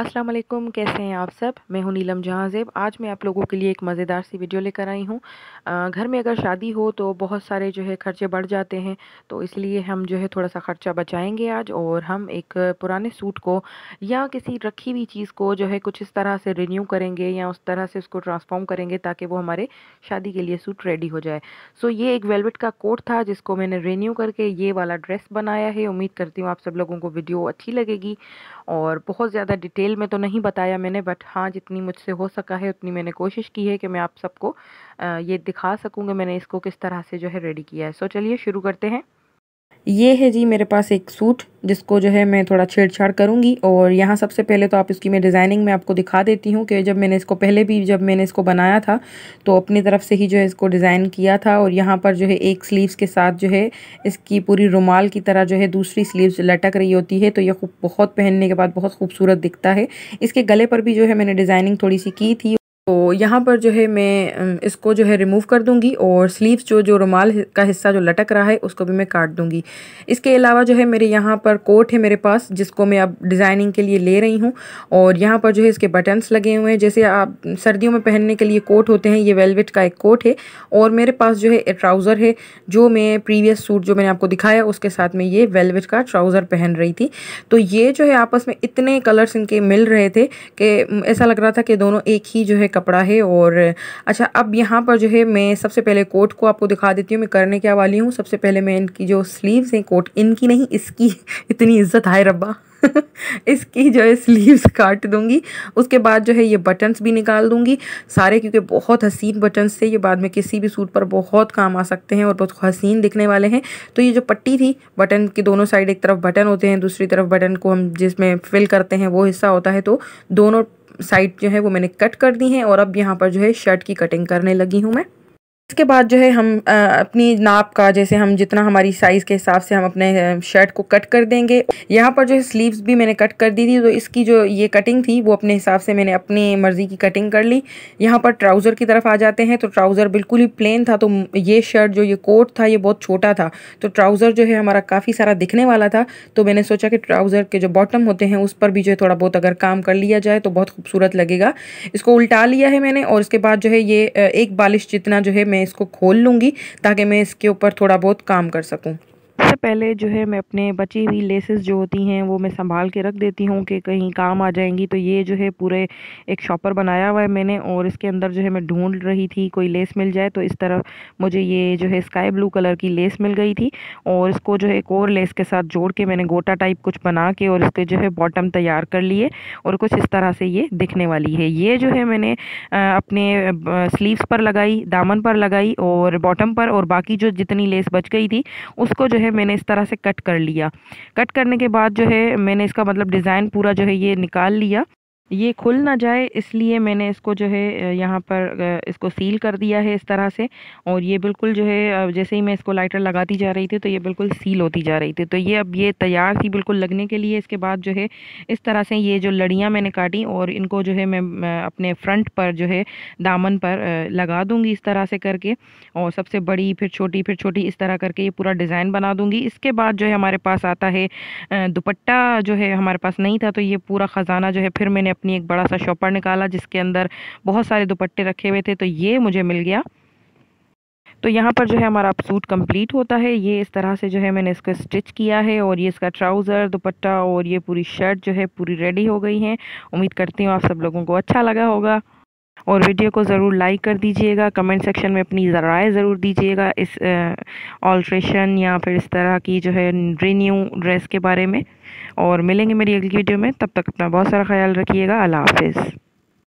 अस्सलाम वालेकुम कैसे हैं आप सब मैं हूं नीलम जहाँजेब आज मैं आप लोगों के लिए एक मज़ेदार सी वीडियो लेकर आई हूं घर में अगर शादी हो तो बहुत सारे जो है खर्चे बढ़ जाते हैं तो इसलिए हम जो है थोड़ा सा ख़र्चा बचाएंगे आज और हम एक पुराने सूट को या किसी रखी हुई चीज़ को जो है कुछ इस तरह से रिन्यू करेंगे या उस तरह से उसको ट्रांसफॉर्म करेंगे ताकि वो हमारे शादी के लिए सूट रेडी हो जाए सो ये एक वेलवेट का कोट था जिसको मैंने रिन्यू करके ये वाला ड्रेस बनाया है उम्मीद करती हूँ आप सब लोगों को वीडियो अच्छी लगेगी और बहुत ज़्यादा डिटेल डिटेल में तो नहीं बताया मैंने बट हाँ जितनी मुझसे हो सका है उतनी मैंने कोशिश की है कि मैं आप सबको ये दिखा सकूँगी मैंने इसको किस तरह से जो है रेडी किया है सो चलिए शुरू करते हैं ये है जी मेरे पास एक सूट जिसको जो है मैं थोड़ा छेड़छाड़ करूँगी और यहाँ सबसे पहले तो आप इसकी मैं डिज़ाइनिंग में आपको दिखा देती हूँ कि जब मैंने इसको पहले भी जब मैंने इसको बनाया था तो अपनी तरफ से ही जो है इसको डिज़ाइन किया था और यहाँ पर जो है एक स्लीव्स के साथ जो है इसकी पूरी रुमाल की तरह जो है दूसरी स्लीव्स लटक रही होती है तो यह खूब बहुत पहनने के बाद बहुत खूबसूरत दिखता है इसके गले पर भी जो है मैंने डिज़ाइनिंग थोड़ी सी की थी तो यहाँ पर जो है मैं इसको जो है रिमूव कर दूँगी और स्लीव्स जो जो रुमाल का हिस्सा जो लटक रहा है उसको भी मैं काट दूँगी इसके अलावा जो है मेरे यहाँ पर कोट है मेरे पास जिसको मैं अब डिज़ाइनिंग के लिए ले रही हूँ और यहाँ पर जो है इसके बटन्स लगे हुए हैं जैसे आप सर्दियों में पहनने के लिए कोट होते हैं ये वेलवेट का एक कोट है और मेरे पास जो है ट्राउज़र है जो मैं प्रीवियस सूट जो मैंने आपको दिखाया उसके साथ में ये वेलवेट का ट्राउज़र पहन रही थी तो ये जो है आपस में इतने कलर्स इनके मिल रहे थे कि ऐसा लग रहा था कि दोनों एक ही जो है कपड़ा है और अच्छा अब यहाँ पर जो है मैं सबसे पहले कोट को आपको दिखा देती हूँ मैं करने क्या वाली हूँ सबसे पहले मैं इनकी जो स्लीव्स हैं कोट इनकी नहीं इसकी इतनी इज्जत है रब्बा इसकी जो है स्लीव्स काट दूंगी उसके बाद जो है ये बटन्स भी निकाल दूंगी सारे क्योंकि बहुत हसीन बटन्स थे ये बाद में किसी भी सूट पर बहुत काम आ सकते हैं और बहुत हसीन दिखने वाले हैं तो ये जो पट्टी थी बटन के दोनों साइड एक तरफ बटन होते हैं दूसरी तरफ बटन को हम जिसमें फिल करते हैं वो हिस्सा होता है तो दोनों साइड जो है वो मैंने कट कर दी हैं और अब यहाँ पर जो है शर्ट की कटिंग करने लगी हूँ मैं इसके बाद जो है हम अपनी नाप का जैसे हम जितना हमारी साइज़ के हिसाब से हम अपने शर्ट को कट कर देंगे यहाँ पर जो है स्लीव्स भी मैंने कट कर दी थी तो इसकी जो ये कटिंग थी वो अपने हिसाब से मैंने अपनी मर्ज़ी की कटिंग कर ली यहाँ पर ट्राउज़र की तरफ आ जाते हैं तो ट्राउज़र बिल्कुल ही प्लेन था तो ये शर्ट जो ये कोट था ये बहुत छोटा था तो ट्राउज़र जो है हमारा काफ़ी सारा दिखने वाला था तो मैंने सोचा कि ट्राउज़र के जो बॉटम होते हैं उस पर भी जो है थोड़ा बहुत अगर काम कर लिया जाए तो बहुत खूबसूरत लगेगा इसको उल्टा लिया है मैंने और इसके बाद जो है ये एक बालिश जितना जो है मैं इसको खोल लूँगी ताकि मैं इसके ऊपर थोड़ा बहुत काम कर सकूँ सबसे पहले जो है मैं अपने बची हुई लेसेस जो होती हैं वो मैं संभाल के रख देती हूँ कि कहीं काम आ जाएंगी तो ये जो है पूरे एक शॉपर बनाया हुआ है मैंने और इसके अंदर जो है मैं ढूंढ रही थी कोई लेस मिल जाए तो इस तरह मुझे ये जो है स्काई ब्लू कलर की लेस मिल गई थी और इसको जो है एक और लेस के साथ जोड़ के मैंने गोटा टाइप कुछ बना के और इसके जो है बॉटम तैयार कर लिए और कुछ इस तरह से ये दिखने वाली है ये जो है मैंने अपने स्लीवस पर लगाई दामन पर लगाई और बॉटम पर और बाकी जो जितनी लेस बच गई थी उसको जो है है मैंने इस तरह से कट कर लिया कट करने के बाद जो है मैंने इसका मतलब डिज़ाइन पूरा जो है ये निकाल लिया ये खुल ना जाए इसलिए मैंने इसको जो है यहाँ पर इसको सील कर दिया है इस तरह से और ये बिल्कुल जो है जैसे ही मैं इसको लाइटर लगाती जा रही थी तो ये बिल्कुल सील होती जा रही थी तो ये अब ये तैयार थी बिल्कुल लगने के लिए इसके बाद जो है इस तरह से ये जो लड़ियाँ मैंने काटी और इनको जो है मैं अपने फ्रंट पर जो है दामन पर लगा दूँगी इस तरह से करके और सबसे बड़ी फिर छोटी फिर छोटी इस तरह करके ये पूरा डिज़ाइन बना दूँगी इसके बाद जो है हमारे पास आता है दुपट्टा जो है हमारे पास नहीं था तो ये पूरा ख़जाना जो है फिर मैंने अपनी एक बड़ा सा शॉपर निकाला जिसके अंदर बहुत सारे दुपट्टे रखे हुए थे तो ये मुझे मिल गया तो यहाँ पर जो है हमारा आप सूट कंप्लीट होता है ये इस तरह से जो है मैंने इसको स्टिच किया है और ये इसका ट्राउज़र दुपट्टा और ये पूरी शर्ट जो है पूरी रेडी हो गई है उम्मीद करती हूँ आप सब लोगों को अच्छा लगा होगा और वीडियो को ज़रूर लाइक कर दीजिएगा कमेंट सेक्शन में अपनी राय ज़रूर दीजिएगा इस ऑल्ट्रेशन या फिर इस तरह की जो है रीन्यू ड्रेस के बारे में और मिलेंगे मेरी अगली वीडियो में तब तक अपना बहुत सारा ख्याल रखिएगा अल्लाह हाफिज़